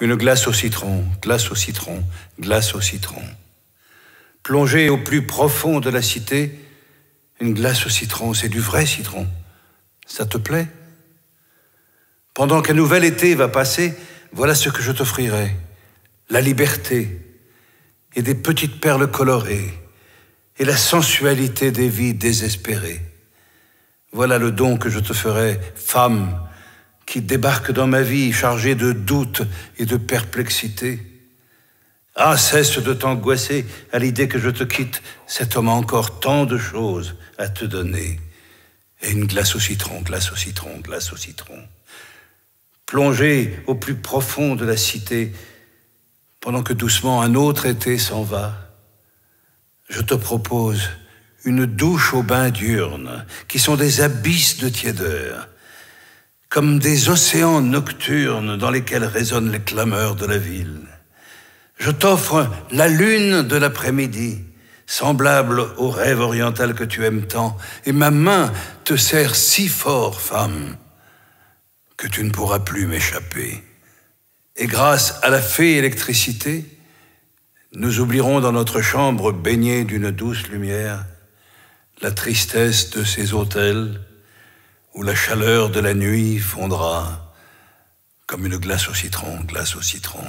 Une glace au citron, glace au citron, glace au citron. Plongée au plus profond de la cité, une glace au citron, c'est du vrai citron. Ça te plaît Pendant qu'un nouvel été va passer, voilà ce que je t'offrirai. La liberté et des petites perles colorées et la sensualité des vies désespérées. Voilà le don que je te ferai, femme, qui débarque dans ma vie chargée de doutes et de perplexités. Ah, cesse de t'angoisser à l'idée que je te quitte. Cet homme a encore tant de choses à te donner. Et une glace au citron, glace au citron, glace au citron. Plongé au plus profond de la cité, pendant que doucement un autre été s'en va, je te propose une douche au bain diurne, qui sont des abysses de tiédeur, comme des océans nocturnes dans lesquels résonnent les clameurs de la ville. Je t'offre la lune de l'après-midi, semblable au rêve oriental que tu aimes tant, et ma main te serre si fort, femme, que tu ne pourras plus m'échapper. Et grâce à la fée électricité, nous oublierons dans notre chambre baignée d'une douce lumière la tristesse de ces hôtels, où la chaleur de la nuit fondra comme une glace au citron, glace au citron,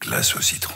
glace au citron.